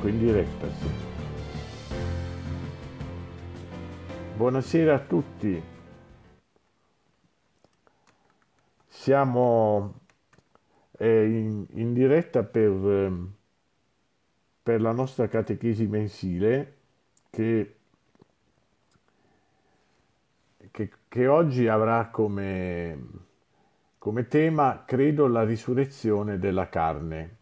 Ecco, in diretta, sì. Buonasera a tutti. Siamo eh, in, in, diretta per, ehm, per la nostra catechesi mensile che che, che, oggi avrà come, come tema, credo, la risurrezione della carne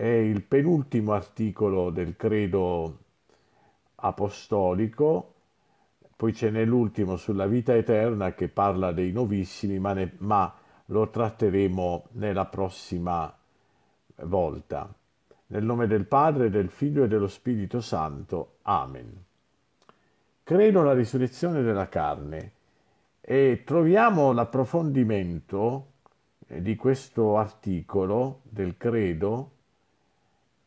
è il penultimo articolo del credo apostolico, poi ce n'è l'ultimo sulla vita eterna che parla dei novissimi, ma, ne, ma lo tratteremo nella prossima volta. Nel nome del Padre, del Figlio e dello Spirito Santo. Amen. Credo alla risurrezione della carne e troviamo l'approfondimento eh, di questo articolo del credo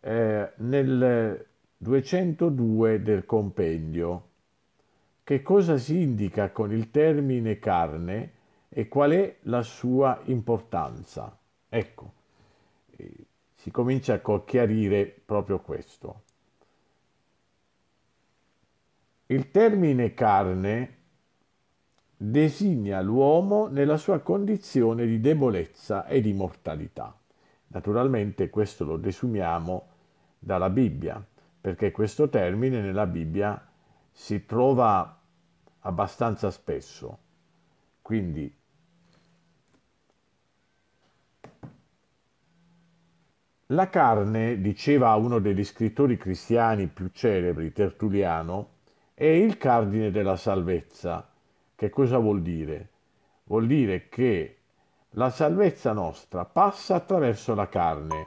eh, nel 202 del compendio. Che cosa si indica con il termine carne e qual è la sua importanza? Ecco, eh, si comincia a chiarire proprio questo. Il termine carne designa l'uomo nella sua condizione di debolezza e di mortalità. Naturalmente questo lo desumiamo dalla Bibbia, perché questo termine nella Bibbia si trova abbastanza spesso. Quindi la carne, diceva uno degli scrittori cristiani più celebri, Tertulliano, è il cardine della salvezza. Che cosa vuol dire? Vuol dire che la salvezza nostra passa attraverso la carne.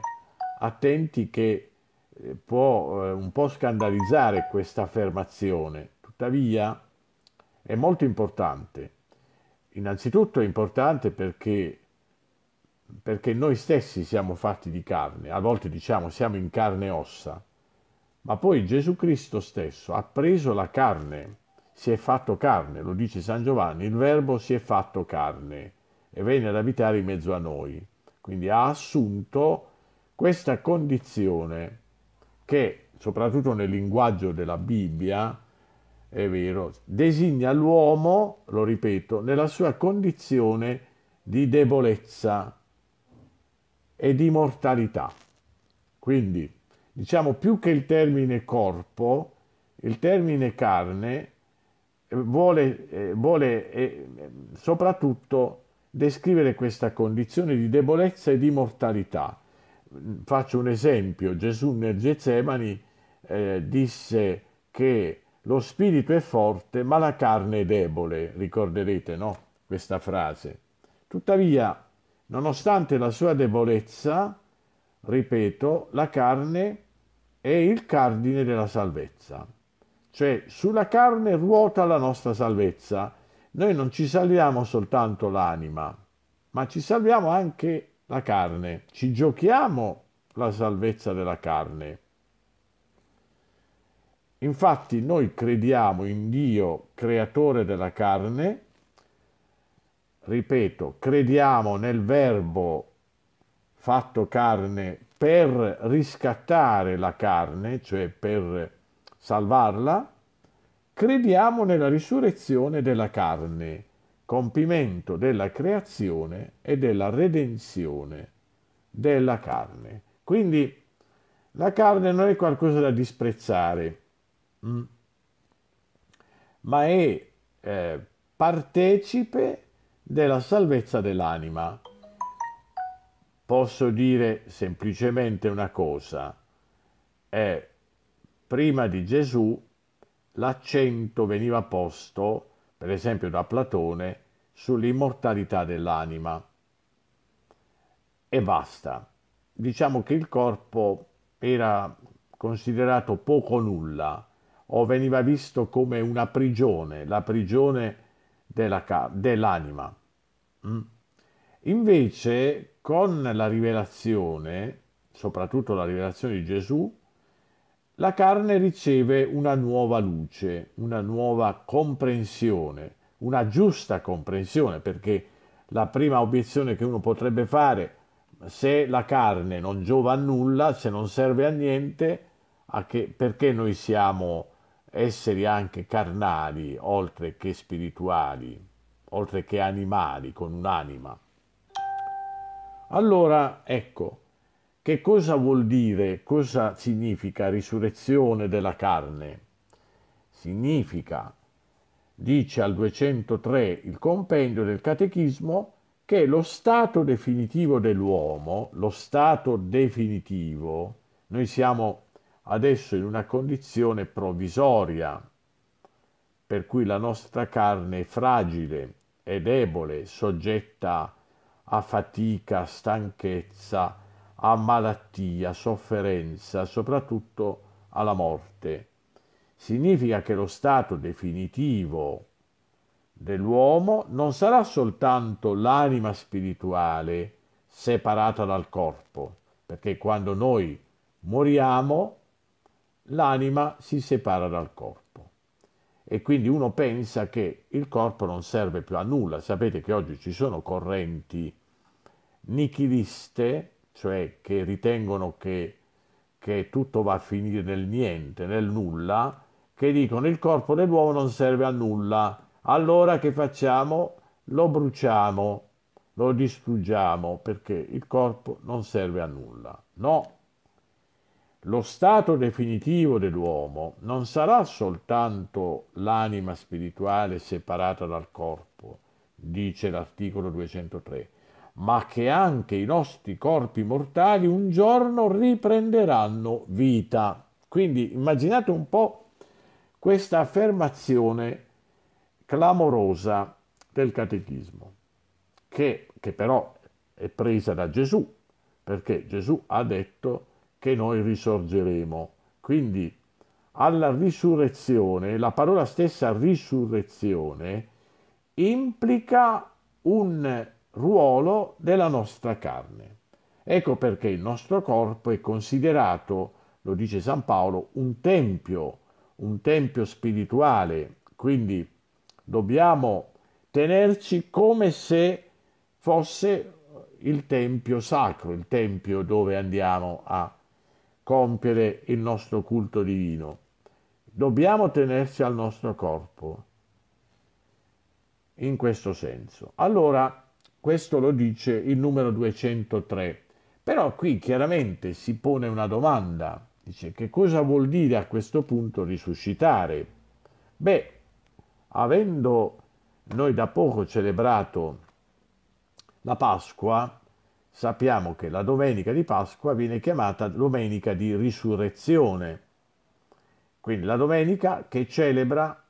Attenti che eh, può eh, un po' scandalizzare questa affermazione, tuttavia è molto importante. Innanzitutto è importante perché, perché noi stessi siamo fatti di carne, a volte diciamo siamo in carne e ossa, ma poi Gesù Cristo stesso ha preso la carne, si è fatto carne, lo dice San Giovanni, il verbo si è fatto carne e venne ad abitare in mezzo a noi, quindi ha assunto questa condizione che soprattutto nel linguaggio della Bibbia, è vero, designa l'uomo, lo ripeto, nella sua condizione di debolezza e di mortalità. Quindi, diciamo più che il termine corpo, il termine carne eh, vuole, eh, vuole eh, soprattutto descrivere questa condizione di debolezza e di mortalità Faccio un esempio, Gesù nel Getsemani eh, disse che lo spirito è forte ma la carne è debole, ricorderete no? questa frase. Tuttavia, nonostante la sua debolezza, ripeto, la carne è il cardine della salvezza. Cioè, sulla carne ruota la nostra salvezza. Noi non ci salviamo soltanto l'anima, ma ci salviamo anche la carne, ci giochiamo la salvezza della carne. Infatti noi crediamo in Dio creatore della carne, ripeto, crediamo nel verbo fatto carne per riscattare la carne, cioè per salvarla, crediamo nella risurrezione della carne, compimento della creazione e della redenzione della carne. Quindi la carne non è qualcosa da disprezzare, mm, ma è eh, partecipe della salvezza dell'anima. Posso dire semplicemente una cosa, è prima di Gesù l'accento veniva posto per esempio da Platone, sull'immortalità dell'anima. E basta. Diciamo che il corpo era considerato poco nulla o veniva visto come una prigione, la prigione dell'anima. Mm? Invece con la rivelazione, soprattutto la rivelazione di Gesù, la carne riceve una nuova luce, una nuova comprensione, una giusta comprensione, perché la prima obiezione che uno potrebbe fare, se la carne non giova a nulla, se non serve a niente, a che, perché noi siamo esseri anche carnali, oltre che spirituali, oltre che animali, con un'anima. Allora, ecco, che cosa vuol dire, cosa significa risurrezione della carne? Significa, dice al 203 il compendio del catechismo, che lo stato definitivo dell'uomo, lo stato definitivo, noi siamo adesso in una condizione provvisoria, per cui la nostra carne è fragile, è debole, soggetta a fatica, stanchezza, a malattia, sofferenza, soprattutto alla morte. Significa che lo stato definitivo dell'uomo non sarà soltanto l'anima spirituale separata dal corpo, perché quando noi moriamo l'anima si separa dal corpo e quindi uno pensa che il corpo non serve più a nulla. Sapete che oggi ci sono correnti nichiliste cioè che ritengono che, che tutto va a finire nel niente, nel nulla, che dicono il corpo dell'uomo non serve a nulla, allora che facciamo? Lo bruciamo, lo distruggiamo perché il corpo non serve a nulla. No, lo stato definitivo dell'uomo non sarà soltanto l'anima spirituale separata dal corpo, dice l'articolo 203, ma che anche i nostri corpi mortali un giorno riprenderanno vita. Quindi immaginate un po' questa affermazione clamorosa del catechismo, che, che però è presa da Gesù, perché Gesù ha detto che noi risorgeremo. Quindi alla risurrezione, la parola stessa risurrezione implica un ruolo della nostra carne. Ecco perché il nostro corpo è considerato, lo dice San Paolo, un tempio, un tempio spirituale, quindi dobbiamo tenerci come se fosse il tempio sacro, il tempio dove andiamo a compiere il nostro culto divino. Dobbiamo tenerci al nostro corpo in questo senso. Allora, questo lo dice il numero 203. Però qui chiaramente si pone una domanda. Dice che cosa vuol dire a questo punto risuscitare? Beh, avendo noi da poco celebrato la Pasqua, sappiamo che la domenica di Pasqua viene chiamata domenica di risurrezione. Quindi la domenica che celebra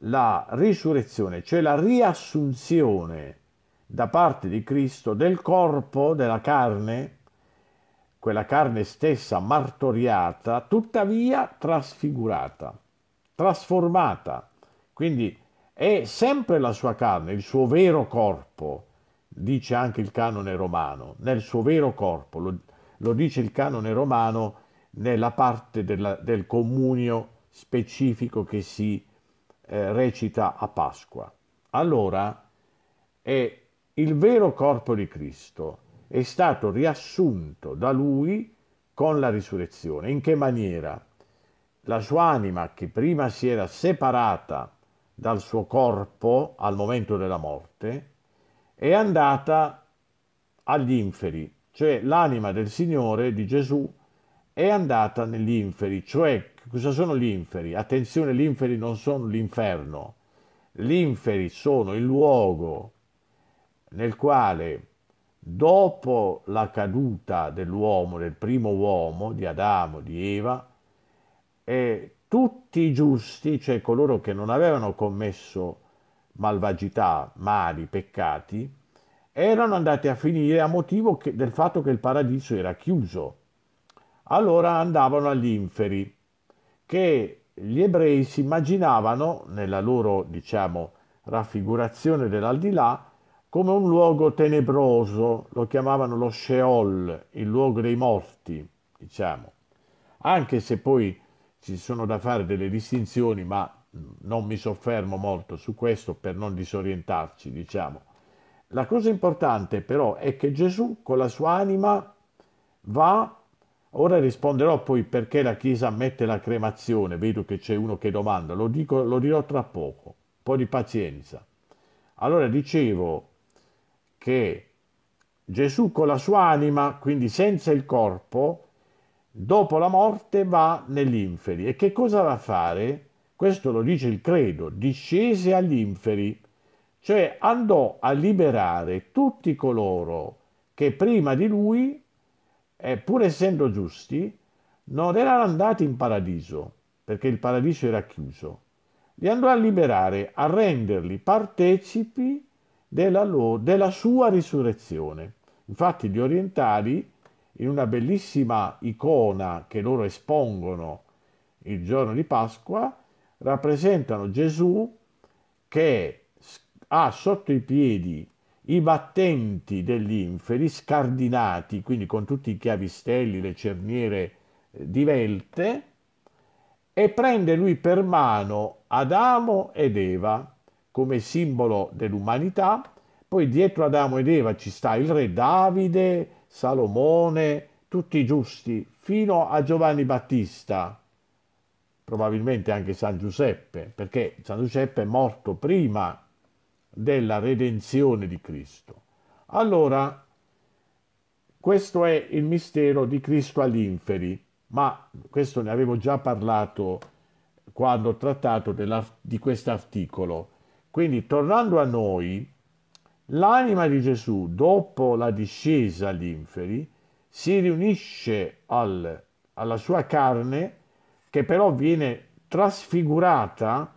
la risurrezione, cioè la riassunzione da parte di Cristo del corpo, della carne, quella carne stessa martoriata, tuttavia trasfigurata, trasformata. Quindi è sempre la sua carne, il suo vero corpo, dice anche il canone romano, nel suo vero corpo, lo, lo dice il canone romano nella parte della, del comunio specifico che si eh, recita a Pasqua. Allora è il vero corpo di Cristo è stato riassunto da lui con la risurrezione. In che maniera? La sua anima che prima si era separata dal suo corpo al momento della morte è andata agli inferi, cioè l'anima del Signore di Gesù è andata negli inferi, cioè cosa sono gli inferi? Attenzione, gli inferi non sono l'inferno, gli inferi sono il luogo nel quale dopo la caduta dell'uomo, del primo uomo, di Adamo, di Eva, eh, tutti i giusti, cioè coloro che non avevano commesso malvagità, mali, peccati, erano andati a finire a motivo che, del fatto che il paradiso era chiuso. Allora andavano agli inferi, che gli ebrei si immaginavano, nella loro, diciamo, raffigurazione dell'aldilà, come un luogo tenebroso, lo chiamavano lo Sheol, il luogo dei morti, diciamo, anche se poi ci sono da fare delle distinzioni, ma non mi soffermo molto su questo per non disorientarci, diciamo. La cosa importante però è che Gesù con la sua anima va, ora risponderò poi perché la Chiesa ammette la cremazione, vedo che c'è uno che domanda, lo, dico, lo dirò tra poco, un po' di pazienza. Allora dicevo, che Gesù con la sua anima, quindi senza il corpo, dopo la morte va negli inferi. E che cosa va a fare? Questo lo dice il credo, discese agli inferi, cioè andò a liberare tutti coloro che prima di lui, eh, pur essendo giusti, non erano andati in paradiso, perché il paradiso era chiuso. Li andò a liberare, a renderli partecipi della, loro, della sua risurrezione. Infatti gli orientali, in una bellissima icona che loro espongono il giorno di Pasqua, rappresentano Gesù che ha sotto i piedi i battenti degli inferi scardinati, quindi con tutti i chiavistelli, le cerniere eh, divelte, e prende lui per mano Adamo ed Eva come simbolo dell'umanità, poi dietro Adamo ed Eva ci sta il re Davide, Salomone, tutti i giusti, fino a Giovanni Battista, probabilmente anche San Giuseppe, perché San Giuseppe è morto prima della redenzione di Cristo. Allora, questo è il mistero di Cristo all'inferi, ma questo ne avevo già parlato quando ho trattato di quest'articolo. Quindi tornando a noi, l'anima di Gesù dopo la discesa agli inferi si riunisce al, alla sua carne che però viene trasfigurata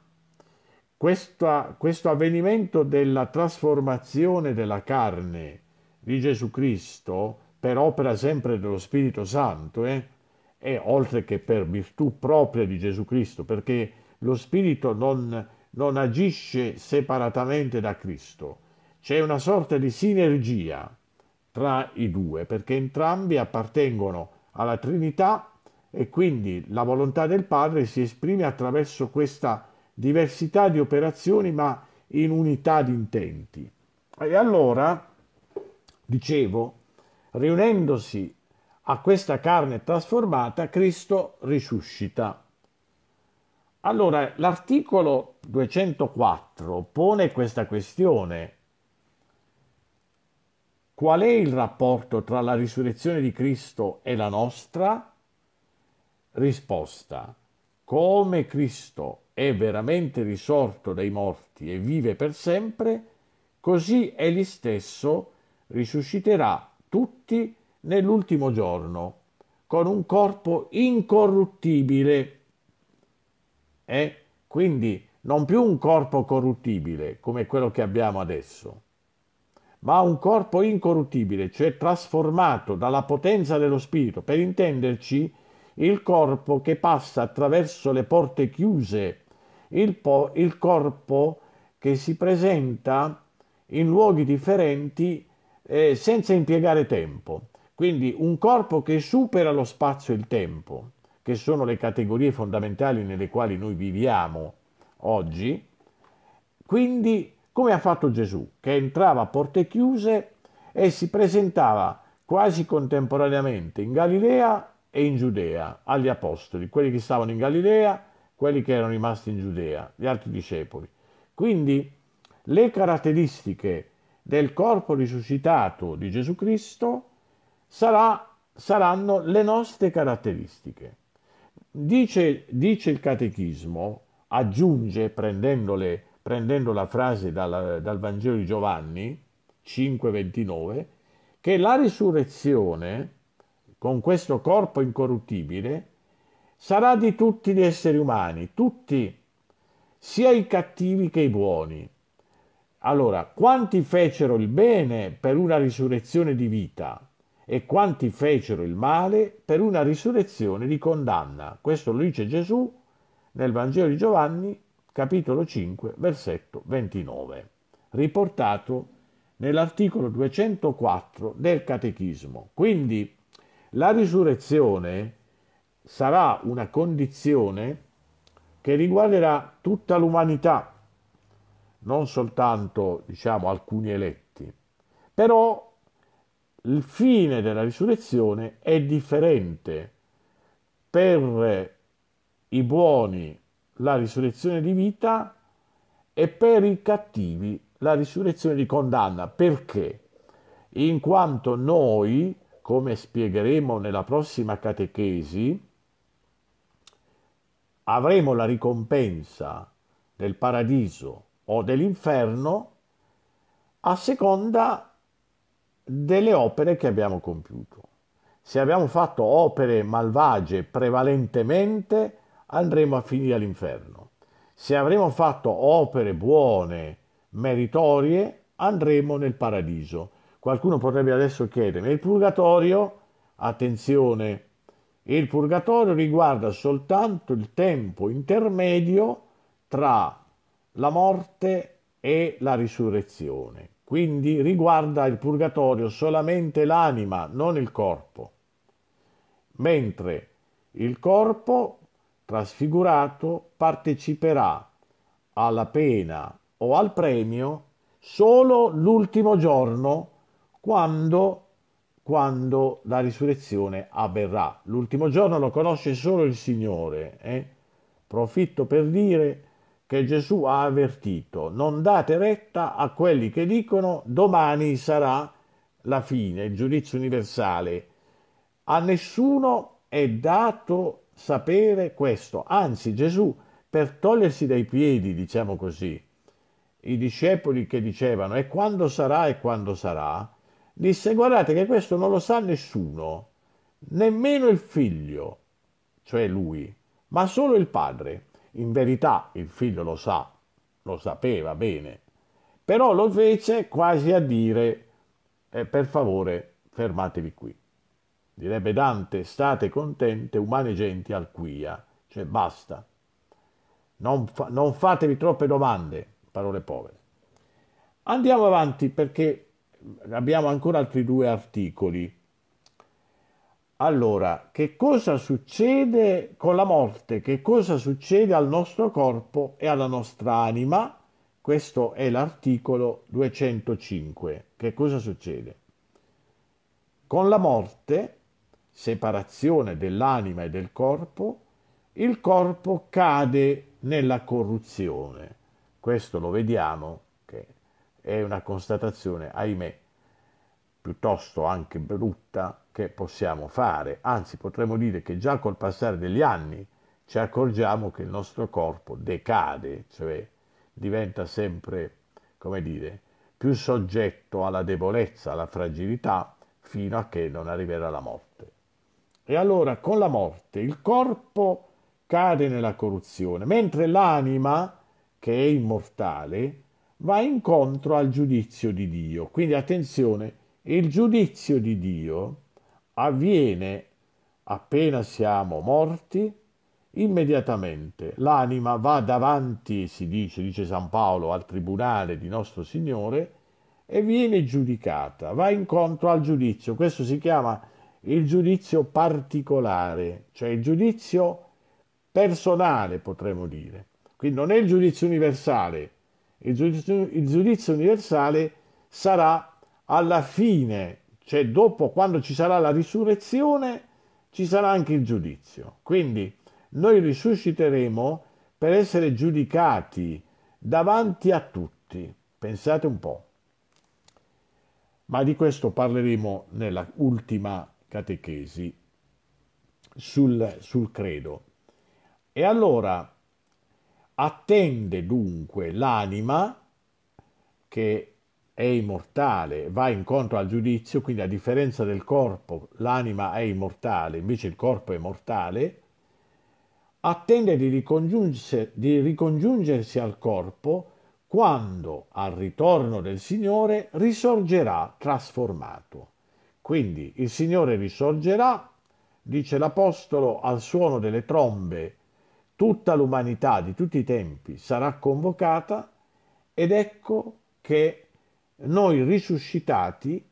questa, questo avvenimento della trasformazione della carne di Gesù Cristo per opera sempre dello Spirito Santo eh, e oltre che per virtù propria di Gesù Cristo perché lo Spirito non, non agisce separatamente da Cristo. C'è una sorta di sinergia tra i due, perché entrambi appartengono alla Trinità e quindi la volontà del Padre si esprime attraverso questa diversità di operazioni, ma in unità di intenti. E allora, dicevo, riunendosi a questa carne trasformata, Cristo risuscita. Allora, l'articolo 204 pone questa questione. Qual è il rapporto tra la risurrezione di Cristo e la nostra? Risposta. Come Cristo è veramente risorto dai morti e vive per sempre, così egli stesso risusciterà tutti nell'ultimo giorno, con un corpo incorruttibile eh? Quindi non più un corpo corruttibile come quello che abbiamo adesso, ma un corpo incorruttibile, cioè trasformato dalla potenza dello Spirito, per intenderci il corpo che passa attraverso le porte chiuse, il, po- il corpo che si presenta in luoghi differenti eh, senza impiegare tempo. Quindi un corpo che supera lo spazio e il tempo che sono le categorie fondamentali nelle quali noi viviamo oggi, quindi come ha fatto Gesù, che entrava a porte chiuse e si presentava quasi contemporaneamente in Galilea e in Giudea agli apostoli, quelli che stavano in Galilea, quelli che erano rimasti in Giudea, gli altri discepoli. Quindi le caratteristiche del corpo risuscitato di Gesù Cristo sarà, saranno le nostre caratteristiche. Dice, dice il catechismo, aggiunge prendendole prendendo la frase dal, dal, Vangelo di Giovanni 5:29, che la risurrezione con questo corpo incorruttibile sarà di tutti gli esseri umani, tutti, sia i cattivi che i buoni. Allora, quanti fecero il bene per una risurrezione di vita? e quanti fecero il male per una risurrezione di condanna. Questo lo dice Gesù nel Vangelo di Giovanni, capitolo 5, versetto 29, riportato nell'articolo 204 del Catechismo. Quindi la risurrezione sarà una condizione che riguarderà tutta l'umanità, non soltanto diciamo alcuni eletti. Però il fine della risurrezione è differente. Per i buoni la risurrezione di vita e per i cattivi la risurrezione di condanna. Perché? In quanto noi, come spiegheremo nella prossima catechesi, avremo la ricompensa del paradiso o dell'inferno a seconda delle opere che abbiamo compiuto. Se abbiamo fatto opere malvagie prevalentemente, andremo a finire all'inferno. Se avremo fatto opere buone, meritorie, andremo nel paradiso. Qualcuno potrebbe adesso chiedere, il purgatorio? Attenzione, il purgatorio riguarda soltanto il tempo intermedio tra la morte e la risurrezione. Quindi riguarda il purgatorio solamente l'anima, non il corpo. Mentre il corpo trasfigurato parteciperà alla pena o al premio solo l'ultimo giorno quando, quando la risurrezione avverrà. L'ultimo giorno lo conosce solo il Signore. Eh? Profitto per dire che Gesù ha avvertito, non date retta a quelli che dicono domani sarà la fine, il giudizio universale. A nessuno è dato sapere questo, anzi Gesù per togliersi dai piedi, diciamo così, i discepoli che dicevano e quando sarà e quando sarà, disse guardate che questo non lo sa nessuno, nemmeno il figlio, cioè lui, ma solo il padre in verità il figlio lo sa, lo sapeva bene, però lo fece quasi a dire eh, per favore fermatevi qui. Direbbe Dante, state contente, umane genti alquia, cioè basta. Non, fa, non fatevi troppe domande, parole povere. Andiamo avanti perché abbiamo ancora altri due articoli allora, che cosa succede con la morte? Che cosa succede al nostro corpo e alla nostra anima? Questo è l'articolo 205. Che cosa succede? Con la morte, separazione dell'anima e del corpo, il corpo cade nella corruzione. Questo lo vediamo che è una constatazione, ahimè, piuttosto anche brutta che possiamo fare, anzi potremmo dire che già col passare degli anni ci accorgiamo che il nostro corpo decade, cioè diventa sempre, come dire, più soggetto alla debolezza, alla fragilità, fino a che non arriverà la morte. E allora con la morte il corpo cade nella corruzione, mentre l'anima, che è immortale, va incontro al giudizio di Dio. Quindi attenzione, il giudizio di Dio avviene appena siamo morti, immediatamente l'anima va davanti, si dice, dice San Paolo, al tribunale di nostro Signore e viene giudicata, va incontro al giudizio. Questo si chiama il giudizio particolare, cioè il giudizio personale, potremmo dire. Quindi non è il giudizio universale, il giudizio, il giudizio universale sarà alla fine cioè dopo, quando ci sarà la risurrezione, ci sarà anche il giudizio. Quindi noi risusciteremo per essere giudicati davanti a tutti. Pensate un po'. Ma di questo parleremo nella ultima catechesi sul, sul credo. E allora attende dunque l'anima che è immortale, va incontro al giudizio, quindi a differenza del corpo, l'anima è immortale, invece il corpo è mortale, attende di di ricongiungersi al corpo quando al ritorno del Signore risorgerà trasformato. Quindi il Signore risorgerà, dice l'Apostolo, al suono delle trombe, tutta l'umanità di tutti i tempi sarà convocata ed ecco che noi risuscitati,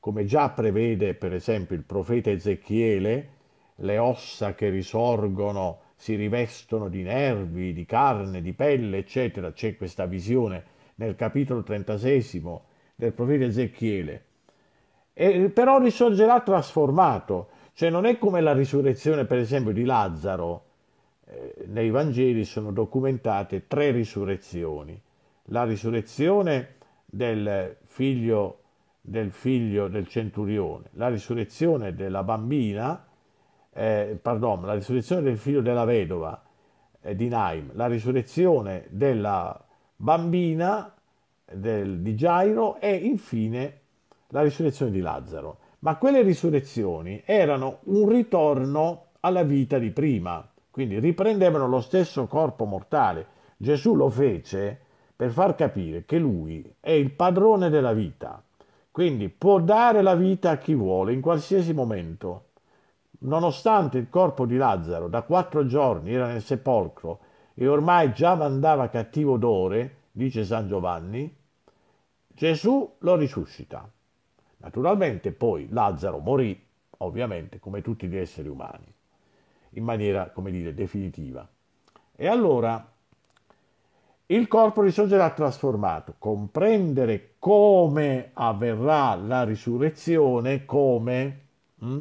come già prevede per esempio il profeta Ezechiele, le ossa che risorgono si rivestono di nervi, di carne, di pelle, eccetera. C'è questa visione nel capitolo 36 del profeta Ezechiele. E però risorgerà trasformato, cioè non è come la risurrezione per esempio di Lazzaro. Eh, nei Vangeli sono documentate tre risurrezioni. La risurrezione del figlio del figlio del centurione, la risurrezione della bambina, eh, pardon, la risurrezione del figlio della vedova eh, di Naim, la risurrezione della bambina del, di Gairo e infine la risurrezione di Lazzaro. Ma quelle risurrezioni erano un ritorno alla vita di prima, quindi riprendevano lo stesso corpo mortale. Gesù lo fece per far capire che lui è il padrone della vita, quindi può dare la vita a chi vuole in qualsiasi momento. Nonostante il corpo di Lazzaro da quattro giorni era nel sepolcro e ormai già mandava cattivo odore, dice San Giovanni, Gesù lo risuscita. Naturalmente poi Lazzaro morì, ovviamente, come tutti gli esseri umani, in maniera, come dire, definitiva. E allora il corpo risorgerà trasformato. Comprendere come avverrà la risurrezione, come... Mh? Mm?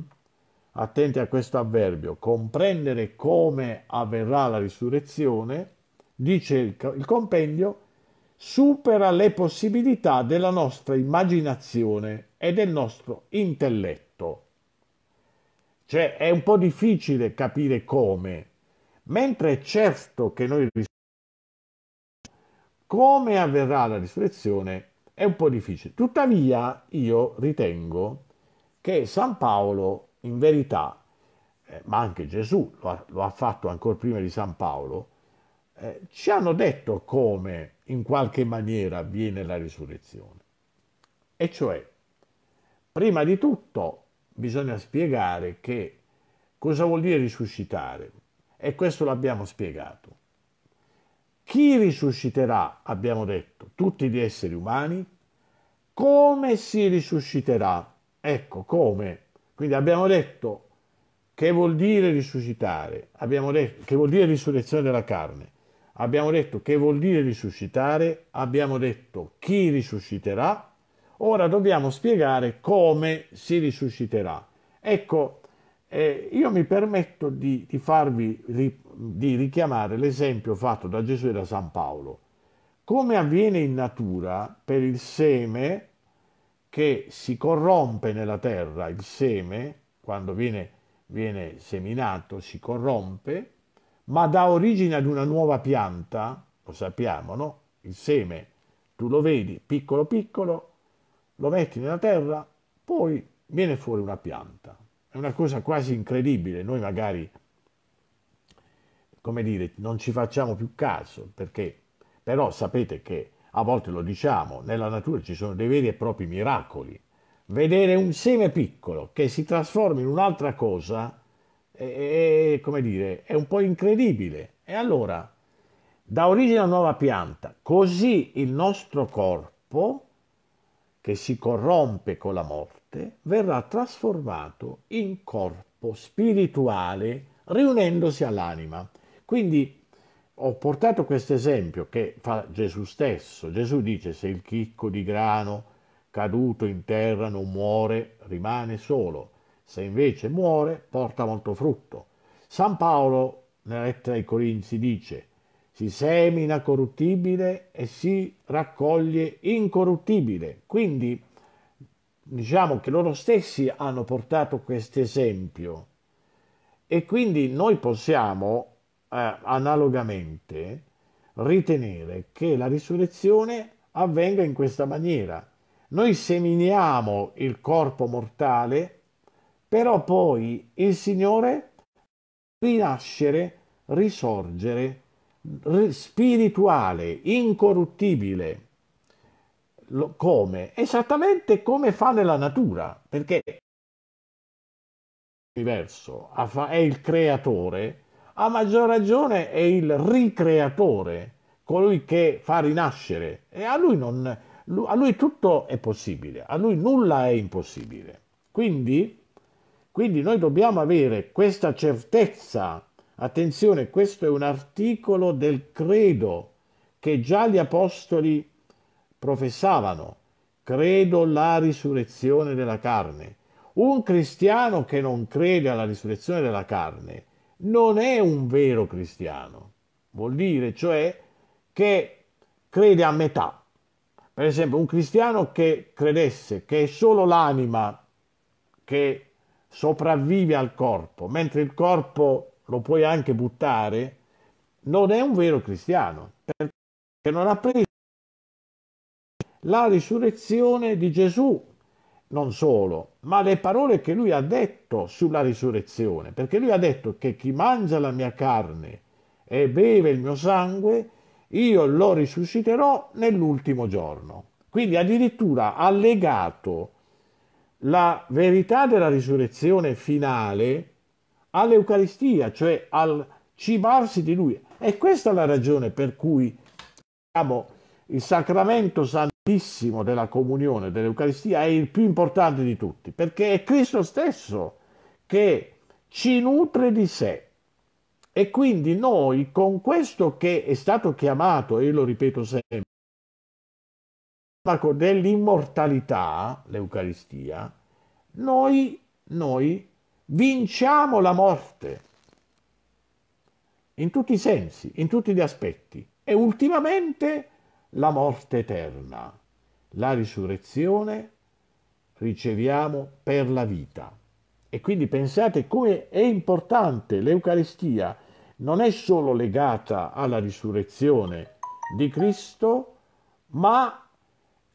Attenti a questo avverbio. Comprendere come avverrà la risurrezione, dice il, il compendio, supera le possibilità della nostra immaginazione e del nostro intelletto. Cioè è un po' difficile capire come, mentre è certo che noi come avverrà la risurrezione è un po' difficile. Tuttavia io ritengo che San Paolo in verità, eh, ma anche Gesù lo ha, lo ha, fatto ancora prima di San Paolo, eh, ci hanno detto come in qualche maniera avviene la risurrezione. E cioè, prima di tutto bisogna spiegare che cosa vuol dire risuscitare e questo l'abbiamo spiegato. Chi risusciterà, abbiamo detto, tutti gli esseri umani? Come si risusciterà? Ecco, come? Quindi abbiamo detto che vuol dire risuscitare, abbiamo detto che vuol dire risurrezione della carne, abbiamo detto che vuol dire risuscitare, abbiamo detto chi risusciterà, ora dobbiamo spiegare come si risusciterà. Ecco, eh, io mi permetto di, di farvi ri, di richiamare l'esempio fatto da Gesù e da San Paolo. Come avviene in natura per il seme che si corrompe nella terra, il seme quando viene, viene seminato si corrompe, ma dà origine ad una nuova pianta, lo sappiamo, no? Il seme, tu lo vedi piccolo piccolo, lo metti nella terra, poi viene fuori una pianta. È una cosa quasi incredibile, noi magari, come dire, non ci facciamo più caso, perché però sapete che a volte lo diciamo, nella natura ci sono dei veri e propri miracoli. Vedere un seme piccolo che si trasforma in un'altra cosa è, come dire, è un po' incredibile. E allora, da origine a una nuova pianta, così il nostro corpo, che si corrompe con la morte, morte verrà trasformato in corpo spirituale riunendosi all'anima. Quindi ho portato questo esempio che fa Gesù stesso. Gesù dice se il chicco di grano caduto in terra non muore, rimane solo. Se invece muore, porta molto frutto. San Paolo nella lettera ai Corinzi dice si semina corruttibile e si raccoglie incorruttibile. Quindi diciamo che loro stessi hanno portato questo esempio e quindi noi possiamo eh, analogamente ritenere che la risurrezione avvenga in questa maniera. Noi seminiamo il corpo mortale, però poi il Signore rinascere, risorgere, spirituale, incorruttibile lo, come? Esattamente come fa nella natura, perché l'universo è il creatore, a maggior ragione è il ricreatore, colui che fa rinascere e a lui, non, a lui tutto è possibile, a lui nulla è impossibile. Quindi, quindi noi dobbiamo avere questa certezza. Attenzione, questo è un articolo del credo che già gli apostoli professavano, credo la risurrezione della carne. Un cristiano che non crede alla risurrezione della carne non è un vero cristiano. Vuol dire, cioè, che crede a metà. Per esempio, un cristiano che credesse che è solo l'anima che sopravvive al corpo, mentre il corpo lo puoi anche buttare, non è un vero cristiano, perché non ha preso la risurrezione di Gesù, non solo, ma le parole che lui ha detto sulla risurrezione, perché lui ha detto che chi mangia la mia carne e beve il mio sangue, io lo risusciterò nell'ultimo giorno. Quindi addirittura ha legato la verità della risurrezione finale all'Eucaristia, cioè al cibarsi di lui. E questa è la ragione per cui diciamo, il sacramento santo benissimo della comunione, dell'Eucaristia, è il più importante di tutti, perché è Cristo stesso che ci nutre di sé. E quindi noi con questo che è stato chiamato, e io lo ripeto sempre, dell'immortalità, l'Eucaristia, noi, noi vinciamo la morte in tutti i sensi, in tutti gli aspetti. E ultimamente la morte eterna, la risurrezione riceviamo per la vita. E quindi pensate come è importante l'Eucaristia, non è solo legata alla risurrezione di Cristo, ma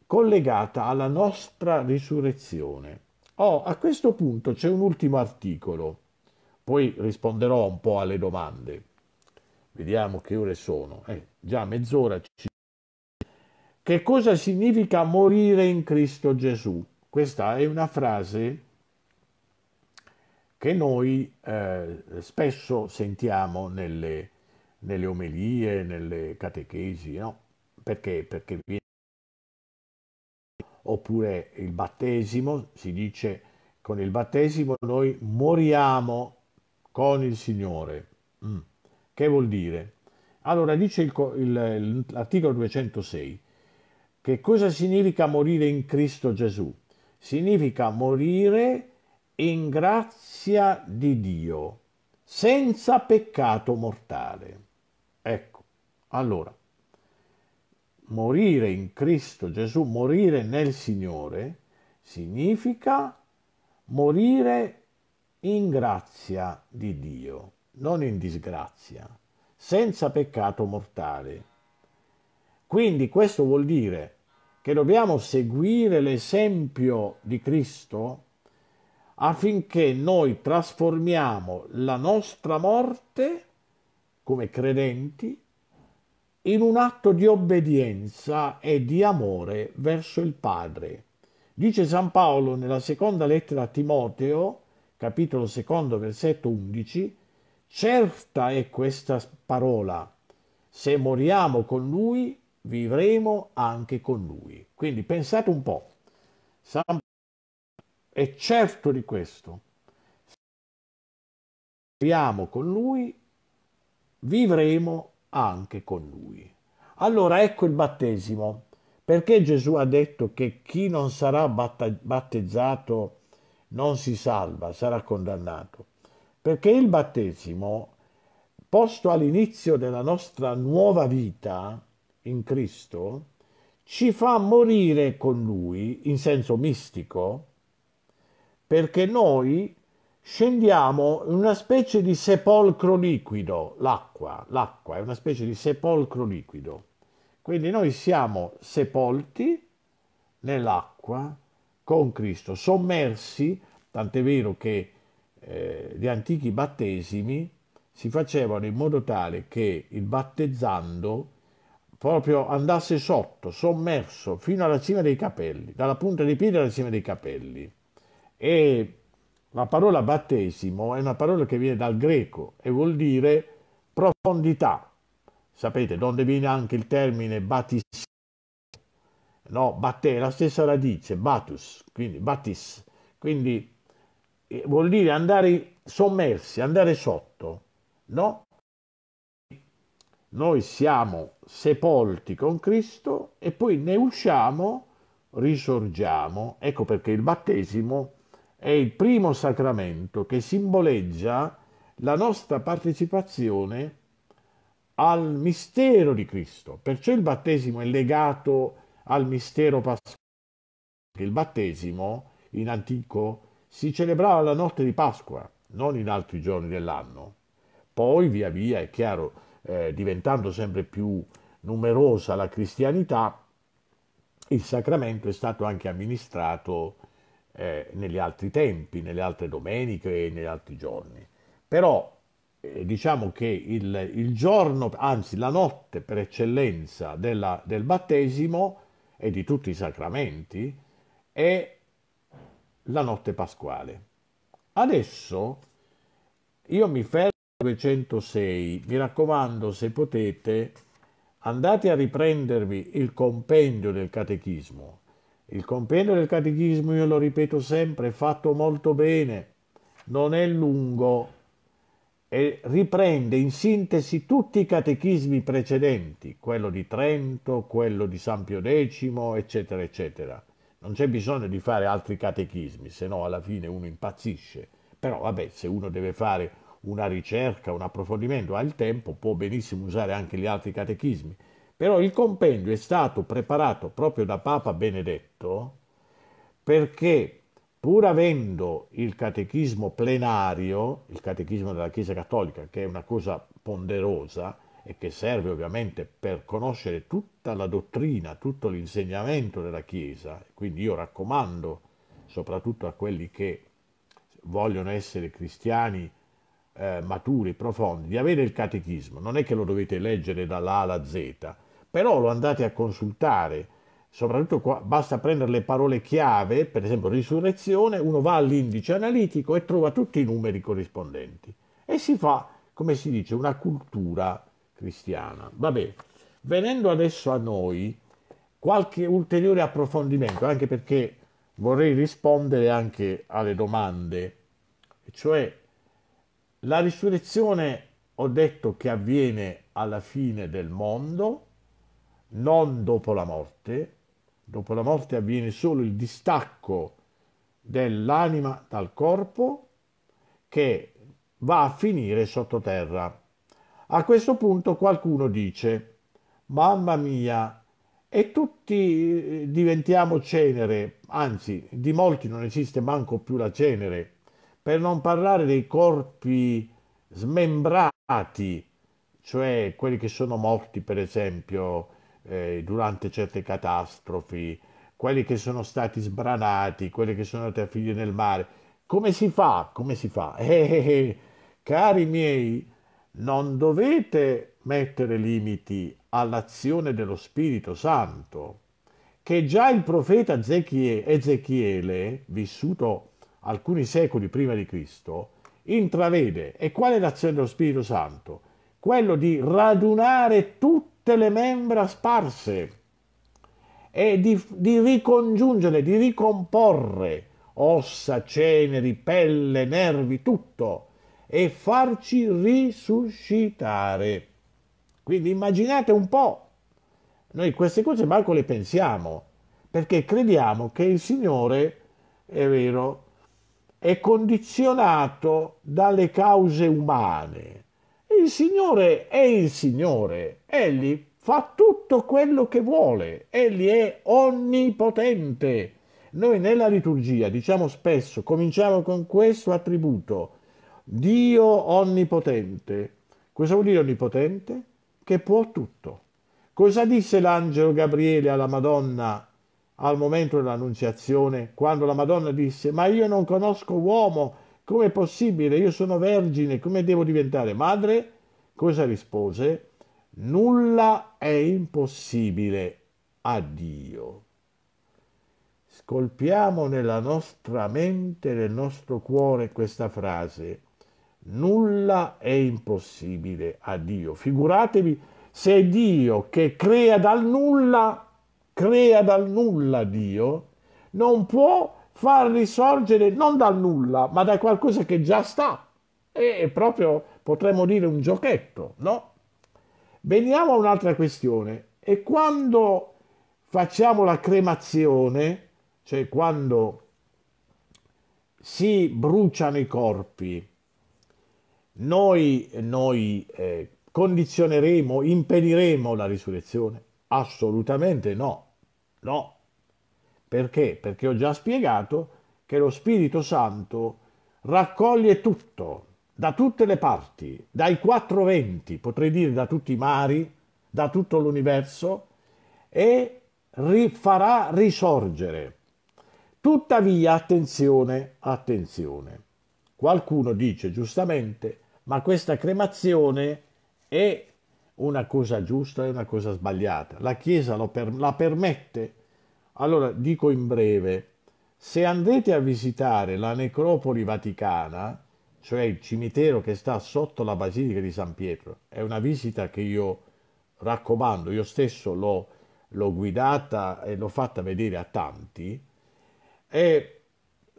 collegata alla nostra risurrezione. Oh, a questo punto c'è un ultimo articolo, poi risponderò un po' alle domande. Vediamo che ore sono. Eh, già mezz'ora ci che cosa significa morire in Cristo Gesù? Questa è una frase che noi eh, spesso sentiamo nelle, nelle, omelie, nelle catechesi, no? Perché? Perché viene oppure il battesimo, si dice con il battesimo noi moriamo con il Signore. Mm. Che vuol dire? Allora dice l'articolo 206, che cosa significa morire in Cristo Gesù? Significa morire in grazia di Dio, senza peccato mortale. Ecco, allora, morire in Cristo Gesù, morire nel Signore, significa morire in grazia di Dio, non in disgrazia, senza peccato mortale. Quindi questo vuol dire che dobbiamo seguire l'esempio di Cristo affinché noi trasformiamo la nostra morte come credenti in un atto di obbedienza e di amore verso il Padre. Dice San Paolo nella seconda lettera a Timoteo, capitolo secondo, versetto 11, certa è questa parola, se moriamo con lui, vivremo anche con lui. Quindi pensate un po', San Paolo è certo di questo. Se viviamo con lui, vivremo anche con lui. Allora ecco il battesimo. Perché Gesù ha detto che chi non sarà battezzato non si salva, sarà condannato? Perché il battesimo, posto all'inizio della nostra nuova vita, in Cristo ci fa morire con lui in senso mistico perché noi scendiamo in una specie di sepolcro liquido, l'acqua, l'acqua è una specie di sepolcro liquido. Quindi noi siamo sepolti nell'acqua con Cristo, sommersi, tant'è vero che eh, gli antichi battesimi si facevano in modo tale che il battezzando proprio andasse sotto, sommerso, fino alla cima dei capelli, dalla punta dei piedi alla cima dei capelli. E la parola battesimo è una parola che viene dal greco e vuol dire profondità. Sapete, donde viene anche il termine battissimo? No, batte la stessa radice, batus, quindi battis. Quindi eh, vuol dire andare sommersi, andare sotto, no? Noi siamo sepolti con Cristo e poi ne usciamo, risorgiamo. Ecco perché il battesimo è il primo sacramento che simboleggia la nostra partecipazione al mistero di Cristo. Perciò il battesimo è legato al mistero pasquale. Il battesimo in antico si celebrava la notte di Pasqua, non in altri giorni dell'anno. Poi via via, è chiaro, eh, diventando sempre più numerosa la cristianità, il sacramento è stato anche amministrato eh, negli altri tempi, nelle altre domeniche e negli altri giorni. Però eh, diciamo che il, il, giorno, anzi la notte per eccellenza della, del battesimo e di tutti i sacramenti è la notte pasquale. Adesso io mi fermo 906. Mi raccomando, se potete, andate a riprendervi il compendio del catechismo. Il compendio del catechismo, io lo ripeto sempre, è fatto molto bene, non è lungo e riprende in sintesi tutti i catechismi precedenti, quello di Trento, quello di San Pio X, eccetera, eccetera. Non c'è bisogno di fare altri catechismi, se no alla fine uno impazzisce. Però vabbè, se uno deve fare una ricerca, un approfondimento, ha il tempo, può benissimo usare anche gli altri catechismi. Però il compendio è stato preparato proprio da Papa Benedetto perché pur avendo il catechismo plenario, il catechismo della Chiesa Cattolica, che è una cosa ponderosa e che serve ovviamente per conoscere tutta la dottrina, tutto l'insegnamento della Chiesa, quindi io raccomando soprattutto a quelli che vogliono essere cristiani eh, maturi, profondi, di avere il catechismo, non è che lo dovete leggere dalla alla Z, però lo andate a consultare, soprattutto qua basta prendere le parole chiave, per esempio risurrezione, uno va all'indice analitico e trova tutti i numeri corrispondenti e si fa, come si dice, una cultura cristiana. Vabbè, venendo adesso a noi, qualche ulteriore approfondimento, anche perché vorrei rispondere anche alle domande, cioè la risurrezione ho detto che avviene alla fine del mondo, non dopo la morte. Dopo la morte avviene solo il distacco dell'anima dal corpo che va a finire sottoterra. A questo punto qualcuno dice, mamma mia, e tutti eh, diventiamo cenere, anzi di molti non esiste manco più la cenere, per non parlare dei corpi smembrati, cioè quelli che sono morti per esempio eh, durante certe catastrofi, quelli che sono stati sbranati, quelli che sono andati a finire nel mare. Come si fa? Come si fa? Eh, eh, eh, cari miei, non dovete mettere limiti all'azione dello Spirito Santo, che già il profeta Ezechiele, Ezechiele vissuto alcuni secoli prima di Cristo, intravede, e qual è l'azione dello Spirito Santo? Quello di radunare tutte le membra sparse e di, di ricongiungerle, di ricomporre ossa, ceneri, pelle, nervi, tutto, e farci risuscitare. Quindi immaginate un po', noi queste cose Marco le pensiamo, perché crediamo che il Signore, è vero, è condizionato dalle cause umane. Il Signore è il Signore, Egli fa tutto quello che vuole, Egli è onnipotente. Noi nella liturgia diciamo spesso, cominciamo con questo attributo, Dio onnipotente. Cosa vuol dire onnipotente? Che può tutto. Cosa disse l'angelo Gabriele alla Madonna al momento dell'Annunziazione, quando la Madonna disse, ma io non conosco uomo, come è possibile? Io sono vergine, come devo diventare madre? Cosa rispose? Nulla è impossibile a Dio. Scolpiamo nella nostra mente, nel nostro cuore questa frase. Nulla è impossibile a Dio. Figuratevi se è Dio che crea dal nulla crea dal nulla Dio, non può far risorgere non dal nulla, ma da qualcosa che già sta. È proprio, potremmo dire, un giochetto, no? Veniamo a un'altra questione. E quando facciamo la cremazione, cioè quando si bruciano i corpi, noi, noi eh, condizioneremo, impediremo la risurrezione? Assolutamente no. No, perché? Perché ho già spiegato che lo Spirito Santo raccoglie tutto, da tutte le parti, dai quattro venti, potrei dire da tutti i mari, da tutto l'universo, e rifarà risorgere. Tuttavia, attenzione, attenzione. Qualcuno dice giustamente, ma questa cremazione è una cosa giusta e una cosa sbagliata. La Chiesa per, la permette. Allora, dico in breve, se andrete a visitare la necropoli vaticana, cioè il cimitero che sta sotto la Basilica di San Pietro, è una visita che io raccomando, io stesso l'ho, l'ho guidata e l'ho fatta vedere a tanti, e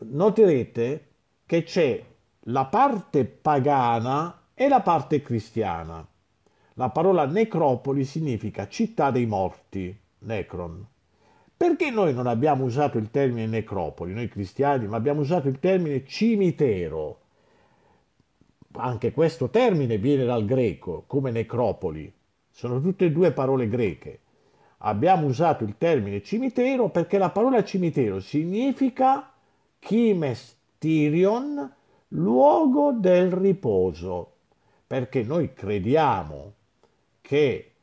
noterete che c'è la parte pagana e la parte cristiana. La parola necropoli significa città dei morti, necron. Perché noi non abbiamo usato il termine necropoli, noi cristiani, ma abbiamo usato il termine cimitero? Anche questo termine viene dal greco, come necropoli. Sono tutte e due parole greche. Abbiamo usato il termine cimitero perché la parola cimitero significa chimestirion, luogo del riposo, perché noi crediamo che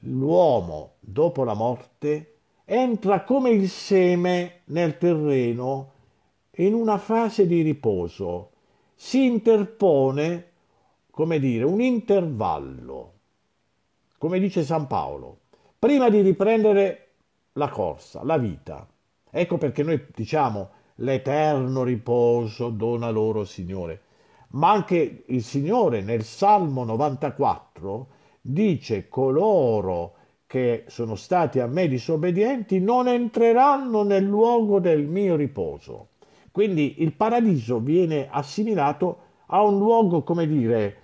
l'uomo dopo la morte entra come il seme nel terreno in una fase di riposo, si interpone, come dire, un intervallo, come dice San Paolo, prima di riprendere la corsa, la vita. Ecco perché noi diciamo l'eterno riposo dona loro Signore. Ma anche il Signore nel Salmo 94 dice coloro che sono stati a me disobbedienti non entreranno nel luogo del mio riposo. Quindi il paradiso viene assimilato a un luogo, come dire,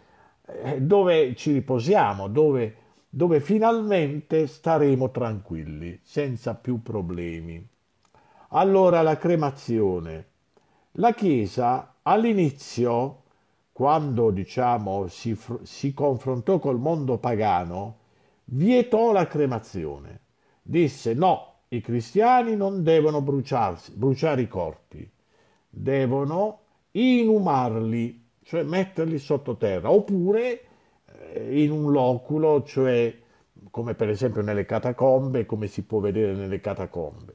eh, dove ci riposiamo, dove, dove finalmente staremo tranquilli, senza più problemi. Allora la cremazione. La Chiesa all'inizio quando diciamo, si, si confrontò col mondo pagano, vietò la cremazione. Disse no, i cristiani non devono bruciarsi, bruciare i corpi, devono inumarli, cioè metterli sottoterra, oppure eh, in un loculo, cioè come per esempio nelle catacombe, come si può vedere nelle catacombe.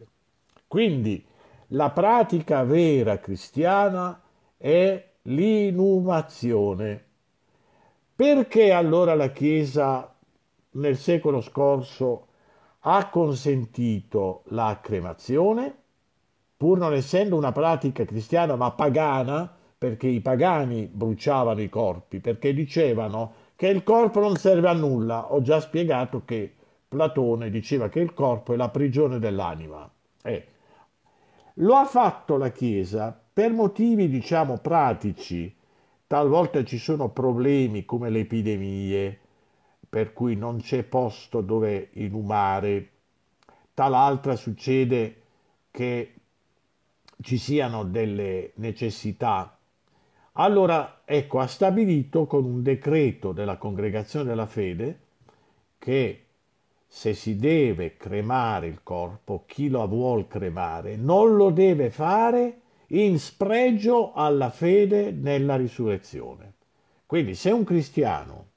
Quindi la pratica vera cristiana è L'inumazione. Perché allora la Chiesa nel secolo scorso ha consentito la cremazione, pur non essendo una pratica cristiana ma pagana, perché i pagani bruciavano i corpi, perché dicevano che il corpo non serve a nulla. Ho già spiegato che Platone diceva che il corpo è la prigione dell'anima. Eh. Lo ha fatto la Chiesa per motivi diciamo pratici, talvolta ci sono problemi come le epidemie, per cui non c'è posto dove inumare, tal'altra succede che ci siano delle necessità. Allora, ecco, ha stabilito con un decreto della congregazione della fede che se si deve cremare il corpo, chi lo vuol cremare, non lo deve fare in spregio alla fede nella risurrezione. Quindi se un cristiano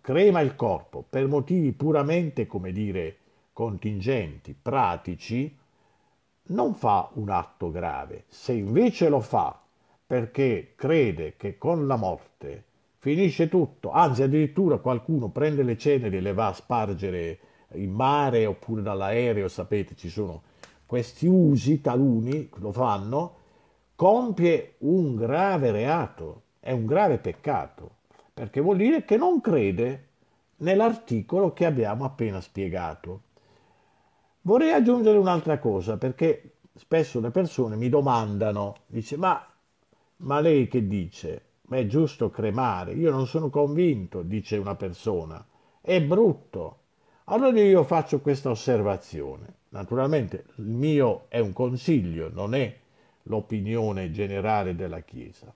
crema il corpo per motivi puramente, come dire, contingenti, pratici, non fa un atto grave. Se invece lo fa perché crede che con la morte finisce tutto, anzi addirittura qualcuno prende le ceneri e le va a spargere in mare oppure dall'aereo, sapete, ci sono questi usi taluni lo fanno, compie un grave reato, è un grave peccato, perché vuol dire che non crede nell'articolo che abbiamo appena spiegato. Vorrei aggiungere un'altra cosa, perché spesso le persone mi domandano, dice, ma, ma lei che dice? Ma è giusto cremare? Io non sono convinto, dice una persona. È brutto, allora io faccio questa osservazione. Naturalmente il mio è un consiglio, non è l'opinione generale della Chiesa.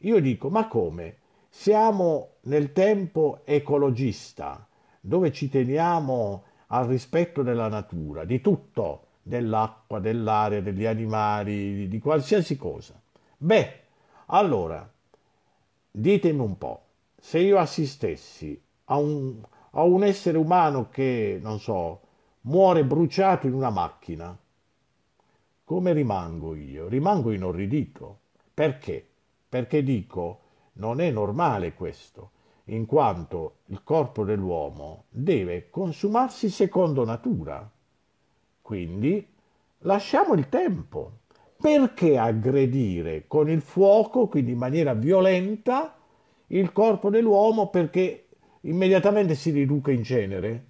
Io dico, ma come? Siamo nel tempo ecologista, dove ci teniamo al rispetto della natura, di tutto, dell'acqua, dell'aria, degli animali, di qualsiasi cosa. Beh, allora, ditemi un po', se io assistessi a un o un essere umano che, non so, muore bruciato in una macchina, come rimango io? Rimango inorridito. Perché? Perché dico, non è normale questo, in quanto il corpo dell'uomo deve consumarsi secondo natura. Quindi lasciamo il tempo. Perché aggredire con il fuoco, quindi in maniera violenta, il corpo dell'uomo perché immediatamente si riduca in genere?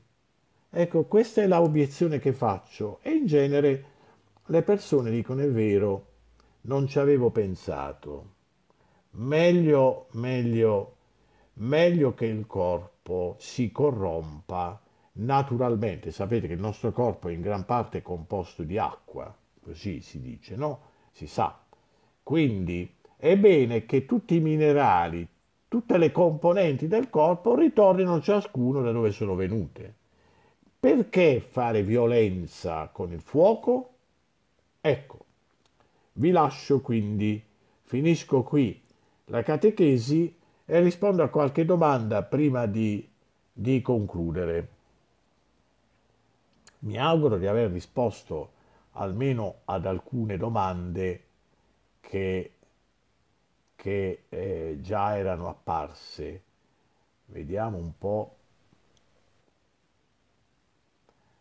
Ecco, questa è l'obiezione che faccio e in genere le persone dicono è vero, non ci avevo pensato. Meglio, meglio, meglio che il corpo si corrompa naturalmente. Sapete che il nostro corpo è in gran parte composto di acqua, così si dice, no? Si sa. Quindi è bene che tutti i minerali, tutte le componenti del corpo ritornino ciascuno da dove sono venute. Perché fare violenza con il fuoco? Ecco, vi lascio quindi, finisco qui la catechesi e rispondo a qualche domanda prima di, di concludere. Mi auguro di aver risposto almeno ad alcune domande che che eh, già erano apparse. Vediamo un po'.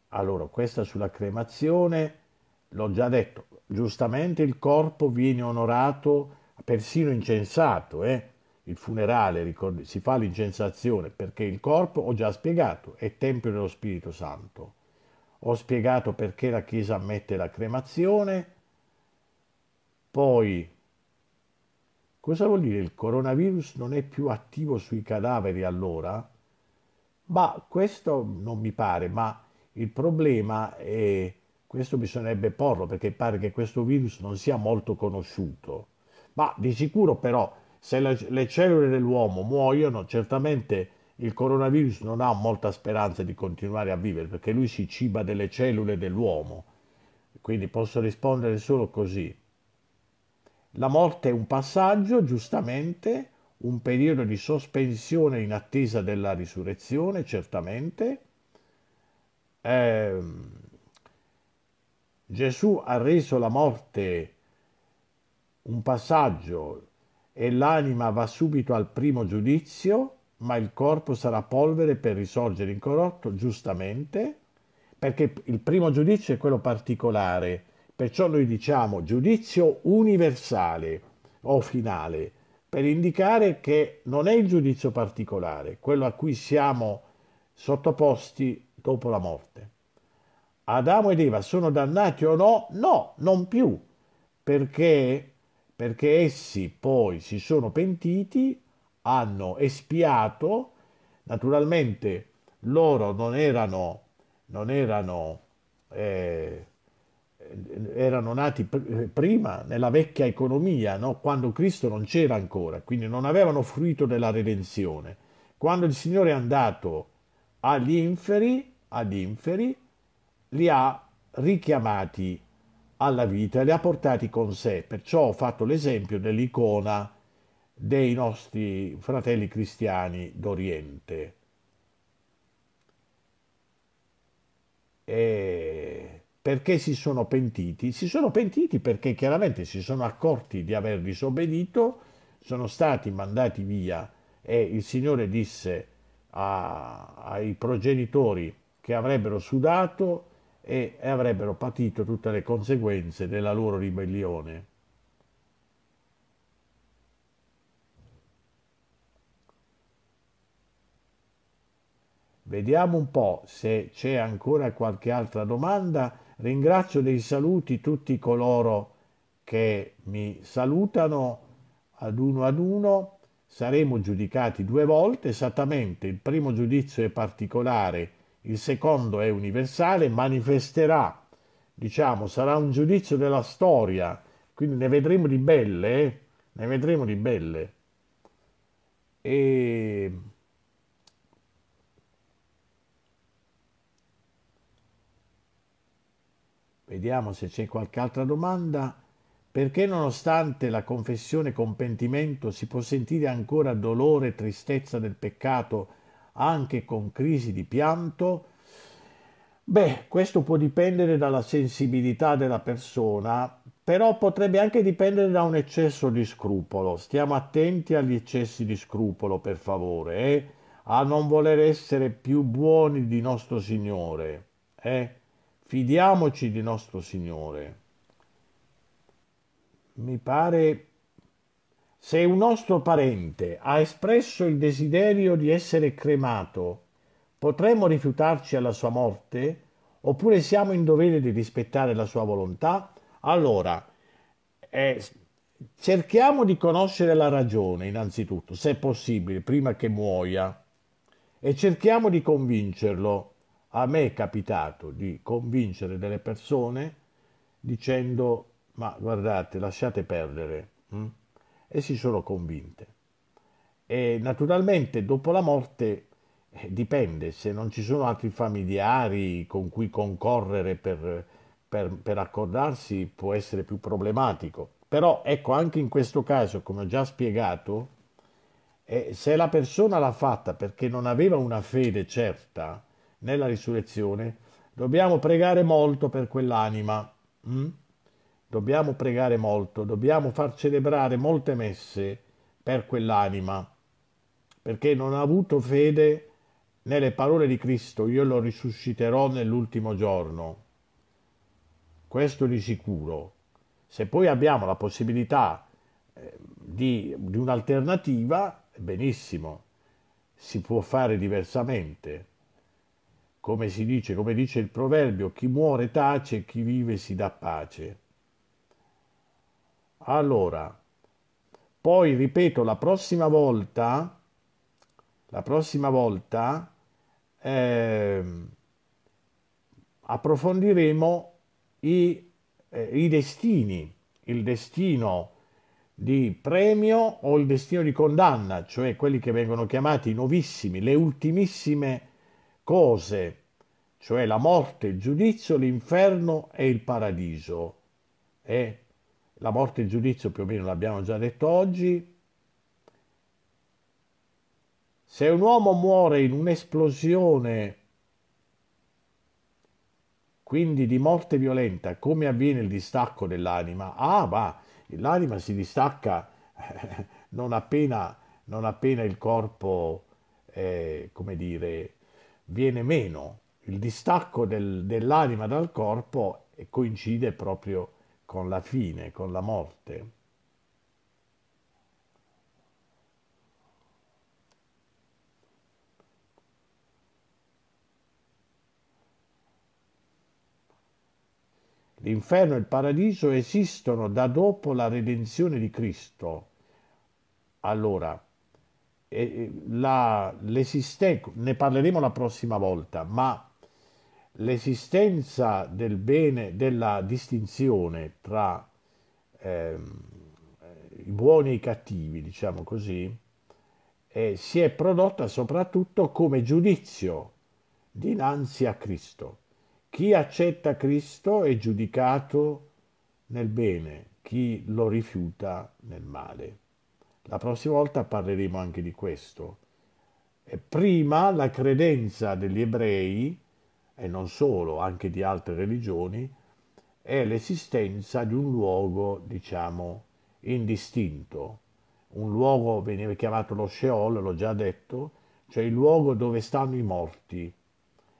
Allora, questa sulla cremazione, l'ho già detto, giustamente il corpo viene onorato, persino incensato, eh? il funerale ricordi, si fa l'incensazione perché il corpo, ho già spiegato, è tempio dello Spirito Santo. Ho spiegato perché la Chiesa ammette la cremazione, poi Cosa vuol dire? Il coronavirus non è più attivo sui cadaveri allora? Ma questo non mi pare, ma il problema è, questo bisognerebbe porlo perché pare che questo virus non sia molto conosciuto, ma di sicuro però se le, le cellule dell'uomo muoiono certamente il coronavirus non ha molta speranza di continuare a vivere perché lui si ciba delle cellule dell'uomo, quindi posso rispondere solo così. La morte è un passaggio, giustamente, un periodo di sospensione in attesa della risurrezione, certamente. Eh, Gesù ha reso la morte un passaggio e l'anima va subito al primo giudizio, ma il corpo sarà polvere per risorgere incorrotto, giustamente, perché il primo giudizio è quello particolare Perciò noi diciamo giudizio universale o finale per indicare che non è il giudizio particolare, quello a cui siamo sottoposti dopo la morte. Adamo ed Eva sono dannati o no? No, non più, perché, perché essi poi si sono pentiti, hanno espiato, naturalmente loro non erano, non erano eh, eh, erano nati pr- eh, prima nella vecchia economia, no? quando Cristo non c'era ancora, quindi non avevano fruito della redenzione. Quando il Signore è andato agli inferi, ad inferi li ha richiamati alla vita, li ha portati con sé. Perciò ho fatto l'esempio dell'icona dei nostri fratelli cristiani d'Oriente. E perché si sono pentiti? Si sono pentiti perché chiaramente si sono accorti di aver disobbedito, sono stati mandati via e il Signore disse a, ai progenitori che avrebbero sudato e, e avrebbero patito tutte le conseguenze della loro ribellione. Vediamo un po' se c'è ancora qualche altra domanda Ringrazio dei saluti tutti coloro che mi salutano ad uno ad uno. Saremo giudicati due volte esattamente. Il primo giudizio è particolare, il secondo è universale, manifesterà, diciamo, sarà un giudizio della storia, quindi ne vedremo di belle, eh? ne vedremo di belle. E Vediamo se c'è qualche altra domanda. Perché nonostante la confessione con pentimento si può sentire ancora dolore e tristezza del peccato anche con crisi di pianto? Beh, questo può dipendere dalla sensibilità della persona, però potrebbe anche dipendere da un eccesso di scrupolo. Stiamo attenti agli eccessi di scrupolo, per favore, eh? a non voler essere più buoni di nostro Signore. Eh? fidiamoci di nostro Signore. Mi pare se un nostro parente ha espresso il desiderio di essere cremato, potremmo rifiutarci alla sua morte? Oppure siamo in dovere di rispettare la sua volontà? Allora, eh, cerchiamo di conoscere la ragione, innanzitutto, se possibile, prima che muoia, e cerchiamo di convincerlo a me è capitato di convincere delle persone dicendo ma guardate, lasciate perdere mm? e si sono convinte. E naturalmente dopo la morte eh, dipende se non ci sono altri familiari con cui concorrere per, per, per accordarsi può essere più problematico. Però ecco, anche in questo caso, come ho già spiegato, eh, se la persona l'ha fatta perché non aveva una fede certa, nella risurrezione, dobbiamo pregare molto per quell'anima. Mm? Dobbiamo pregare molto, dobbiamo far celebrare molte messe per quell'anima, perché non ha avuto fede nelle parole di Cristo, io lo risusciterò nell'ultimo giorno. Questo di sicuro. Se poi abbiamo la possibilità eh, di, di un'alternativa, benissimo, si può fare diversamente come si dice, come dice il proverbio, chi muore tace chi vive si dà pace. Allora, poi ripeto, la prossima volta, la prossima volta eh, approfondiremo i, eh, i destini, il destino di premio o il destino di condanna, cioè quelli che vengono chiamati i novissimi, le ultimissime cose, cioè la morte, il giudizio, l'inferno e il paradiso. E la morte e il giudizio più o meno l'abbiamo già detto oggi. Se un uomo muore in un'esplosione, quindi di morte violenta, come avviene il distacco dell'anima? Ah, ma l'anima si distacca non appena, non appena il corpo, eh, come dire, viene meno il distacco del, dell'anima dal corpo e coincide proprio con la fine, con la morte. L'inferno e il paradiso esistono da dopo la redenzione di Cristo. Allora, la, ne parleremo la prossima volta, ma l'esistenza del bene, della distinzione tra eh, i buoni e i cattivi, diciamo così, eh, si è prodotta soprattutto come giudizio dinanzi a Cristo. Chi accetta Cristo è giudicato nel bene, chi lo rifiuta nel male. La prossima volta parleremo anche di questo. Prima la credenza degli ebrei, e non solo, anche di altre religioni, è l'esistenza di un luogo, diciamo, indistinto. Un luogo veniva chiamato lo Sheol, l'ho già detto, cioè il luogo dove stanno i morti,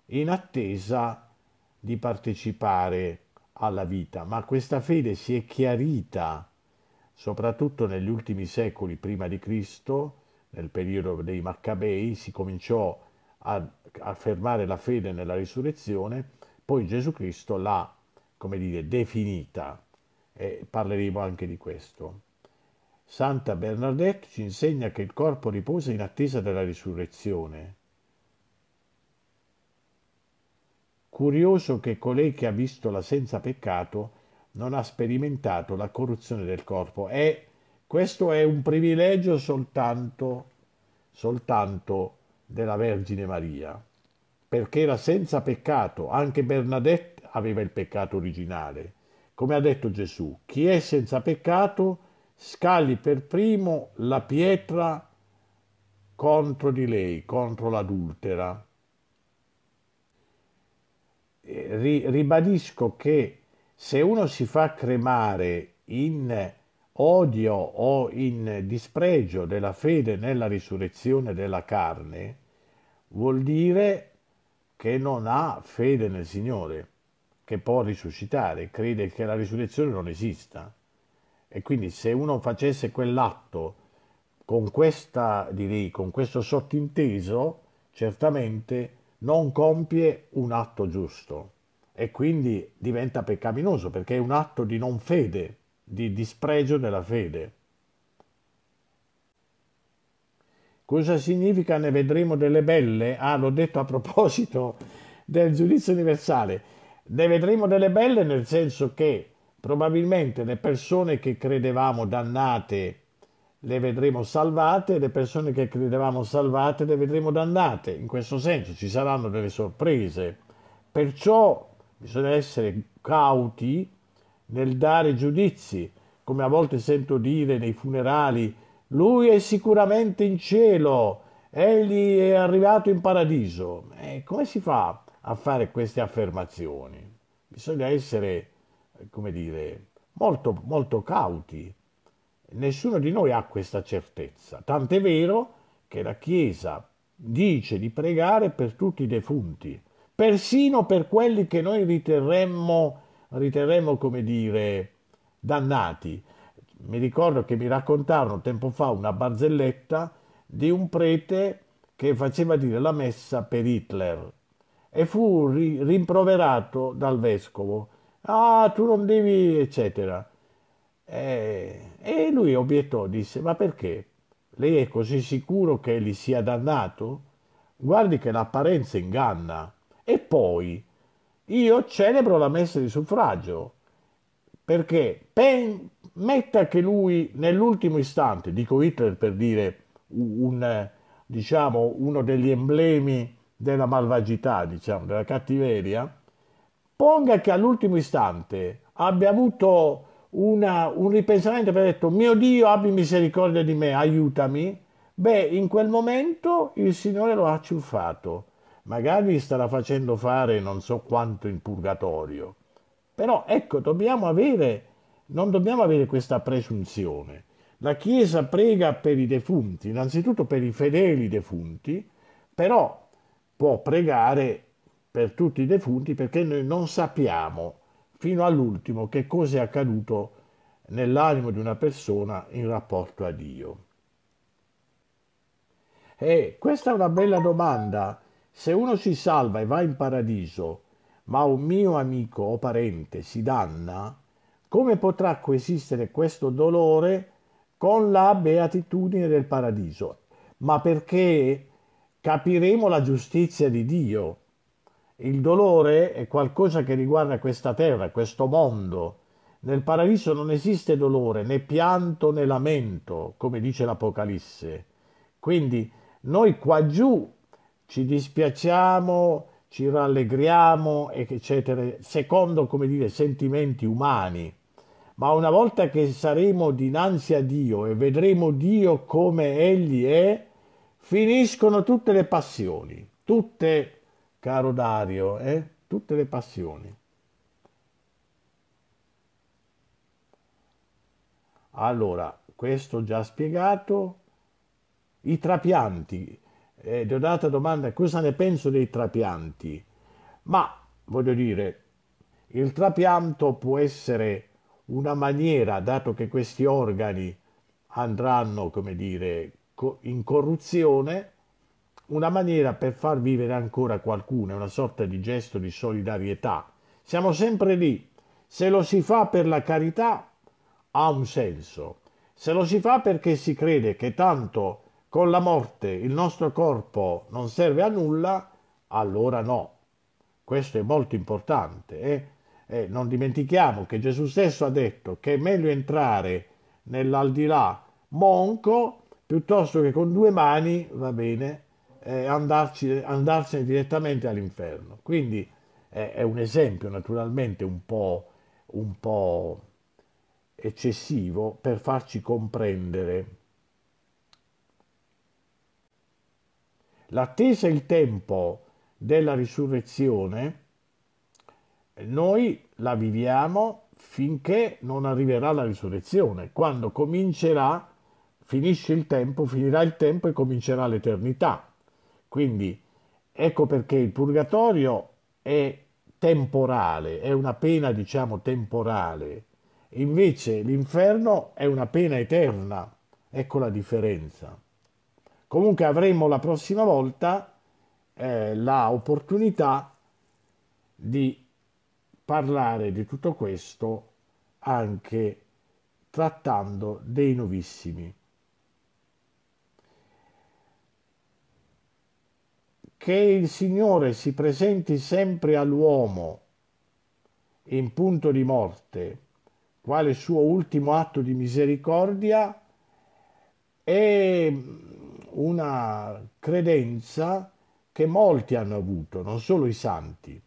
in attesa di partecipare alla vita. Ma questa fede si è chiarita Soprattutto negli ultimi secoli prima di Cristo, nel periodo dei Maccabei, si cominciò a affermare la fede nella risurrezione, poi Gesù Cristo l'ha, come dire, definita e parleremo anche di questo. Santa Bernadette ci insegna che il corpo riposa in attesa della risurrezione. Curioso che colei che ha visto la senza peccato non ha sperimentato la corruzione del corpo. E questo è un privilegio soltanto, soltanto della Vergine Maria, perché era senza peccato. Anche Bernadette aveva il peccato originale. Come ha detto Gesù, chi è senza peccato scagli per primo la pietra contro di lei, contro l'adultera. Ribadisco che se uno si fa cremare in odio o in dispregio della fede nella risurrezione della carne, vuol dire che non ha fede nel Signore, che può risuscitare, crede che la risurrezione non esista. E quindi se uno facesse quell'atto con, questa, direi, con questo sottinteso, certamente non compie un atto giusto e quindi diventa peccaminoso perché è un atto di non fede, di dispregio della fede. Cosa significa ne vedremo delle belle? Ah, l'ho detto a proposito del giudizio universale. Ne vedremo delle belle nel senso che probabilmente le persone che credevamo dannate le vedremo salvate, le persone che credevamo salvate le vedremo dannate. In questo senso ci saranno delle sorprese. Perciò bisogna essere cauti nel dare giudizi, come a volte sento dire nei funerali, lui è sicuramente in cielo, egli è arrivato in paradiso. E eh, come si fa a fare queste affermazioni? Bisogna essere, eh, come dire, molto, molto cauti. Nessuno di noi ha questa certezza, tant'è vero che la Chiesa dice di pregare per tutti i defunti persino per quelli che noi riterremmo, riterremmo come dire, dannati. Mi ricordo che mi raccontarono tempo fa una barzelletta di un prete che faceva dire la messa per Hitler e fu ri- rimproverato dal vescovo. Ah, tu non devi, eccetera. E, e lui obiettò, disse, ma perché? Lei è così sicuro che gli sia dannato? Guardi che l'apparenza inganna. E poi io celebro la messa di suffragio perché pen, metta che lui nell'ultimo istante, dico Hitler per dire un, diciamo, uno degli emblemi della malvagità, diciamo, della cattiveria, ponga che all'ultimo istante abbia avuto una, un ripensamento che ha detto mio Dio abbi misericordia di me, aiutami, beh in quel momento il Signore lo ha acciuffato magari starà facendo fare non so quanto in purgatorio. Però ecco, dobbiamo avere, non dobbiamo avere questa presunzione. La Chiesa prega per i defunti, innanzitutto per i fedeli defunti, però può pregare per tutti i defunti perché noi non sappiamo fino all'ultimo che cosa è accaduto nell'animo di una persona in rapporto a Dio. E questa è una bella domanda se uno si salva e va in paradiso, ma un mio amico o parente si danna, come potrà coesistere questo dolore con la beatitudine del paradiso? Ma perché capiremo la giustizia di Dio. Il dolore è qualcosa che riguarda questa terra, questo mondo. Nel paradiso non esiste dolore, né pianto né lamento, come dice l'Apocalisse. Quindi noi qua giù ci dispiacciamo, ci rallegriamo, eccetera, secondo come dire, sentimenti umani. Ma una volta che saremo dinanzi a Dio e vedremo Dio come Egli è, finiscono tutte le passioni, tutte, caro Dario, eh? tutte le passioni. Allora, questo già spiegato, i trapianti, eh, di un'altra domanda, cosa ne penso dei trapianti? Ma voglio dire, il trapianto può essere una maniera, dato che questi organi andranno, come dire, in corruzione, una maniera per far vivere ancora qualcuno, è una sorta di gesto di solidarietà. Siamo sempre lì. Se lo si fa per la carità, ha un senso. Se lo si fa perché si crede che tanto con la morte il nostro corpo non serve a nulla, allora no. Questo è molto importante. Eh? Eh, non dimentichiamo che Gesù stesso ha detto che è meglio entrare nell'aldilà monco piuttosto che con due mani, va bene, eh, andarci, andarsene direttamente all'inferno. Quindi eh, è un esempio naturalmente un po', un po' eccessivo per farci comprendere l'attesa e il tempo della risurrezione, noi la viviamo finché non arriverà la risurrezione, quando comincerà, finisce il tempo, finirà il tempo e comincerà l'eternità. Quindi ecco perché il purgatorio è temporale, è una pena diciamo temporale, invece l'inferno è una pena eterna, ecco la differenza. Comunque avremo la prossima volta eh, l'opportunità di parlare di tutto questo anche trattando dei novissimi. Che il Signore si presenti sempre all'uomo in punto di morte, quale suo ultimo atto di misericordia, e una credenza che molti hanno avuto, non solo i santi,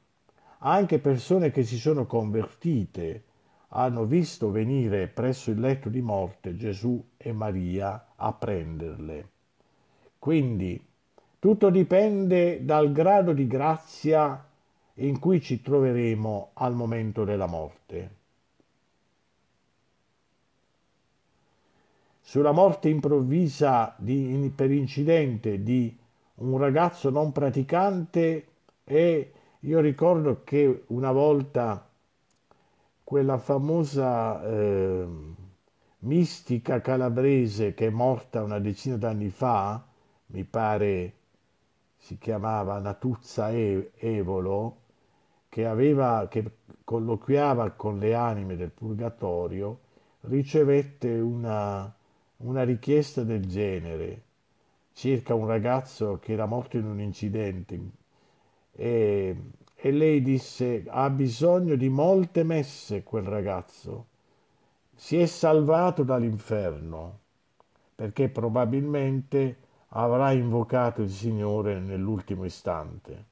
anche persone che si sono convertite hanno visto venire presso il letto di morte Gesù e Maria a prenderle. Quindi tutto dipende dal grado di grazia in cui ci troveremo al momento della morte. sulla morte improvvisa di, per incidente di un ragazzo non praticante e io ricordo che una volta quella famosa eh, mistica calabrese che è morta una decina d'anni fa, mi pare si chiamava Natuzza Evolo, che, aveva, che colloquiava con le anime del purgatorio, ricevette una, una richiesta del genere circa un ragazzo che era morto in un incidente e, e lei disse ha bisogno di molte messe quel ragazzo, si è salvato dall'inferno perché probabilmente avrà invocato il Signore nell'ultimo istante,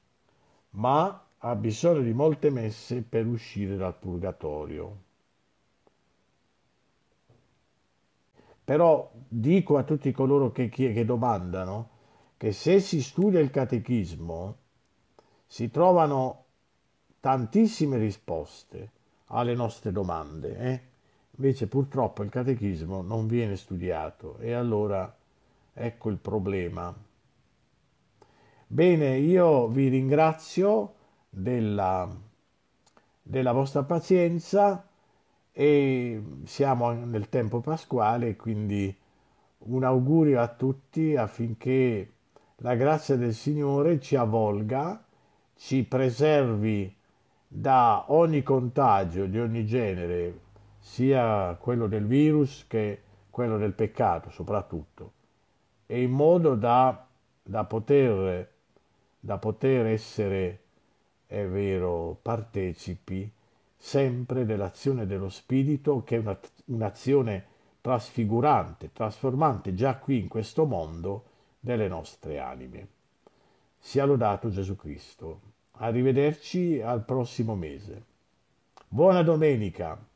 ma ha bisogno di molte messe per uscire dal purgatorio. Però dico a tutti coloro che, che domandano che se si studia il catechismo si trovano tantissime risposte alle nostre domande. Eh? Invece purtroppo il catechismo non viene studiato e allora ecco il problema. Bene, io vi ringrazio della, della vostra pazienza e siamo nel tempo pasquale, quindi un augurio a tutti affinché la grazia del Signore ci avvolga, ci preservi da ogni contagio di ogni genere, sia quello del virus che quello del peccato soprattutto, e in modo da, da, poter, da poter essere, è vero, partecipi sempre dell'azione dello Spirito che è un'azione trasfigurante, trasformante già qui in questo mondo delle nostre anime. Sia lodato Gesù Cristo. Arrivederci al prossimo mese. Buona domenica!